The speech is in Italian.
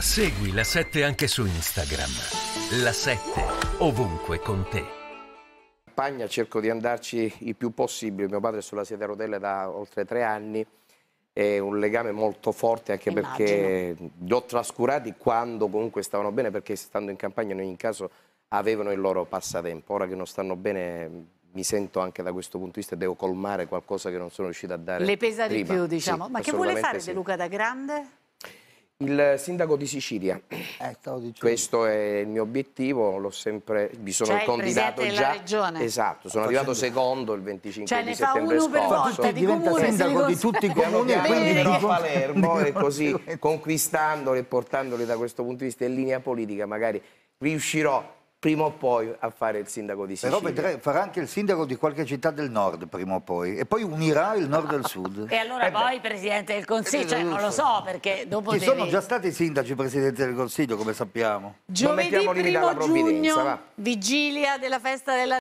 Segui la 7 anche su Instagram. La 7 ovunque con te. In campagna cerco di andarci il più possibile. Mio padre è sulla sedia a rotelle da oltre tre anni. È un legame molto forte anche Immagino. perché li ho trascurati quando comunque stavano bene perché stando in campagna in ogni caso avevano il loro passatempo. Ora che non stanno bene mi sento anche da questo punto di vista devo colmare qualcosa che non sono riuscito a dare. Le pesa prima. di più, diciamo. Sì, Ma che vuole fare sì. De Luca da grande? Il sindaco di Sicilia, eh, questo è il mio obiettivo, l'ho sempre, mi sono cioè, candidato già. Regione. Esatto, sono arrivato secondo il 25 cioè, di settembre scorso. Cioè ne volta, di diventa comune, sindaco di tutti i comuni. Piano quindi di Palermo e così conquistandoli e portandoli da questo punto di vista in linea politica magari riuscirò prima o poi a fare il sindaco di Sicilia. Però farà anche il sindaco di qualche città del nord prima o poi e poi unirà il nord e il sud. e allora eh poi Presidente del Consiglio, eh, cioè, non lo so perché dopo... Ci devi... sono già stati sindaci Presidente del Consiglio come sappiamo. Giovedì primo giugno, va. vigilia della festa della...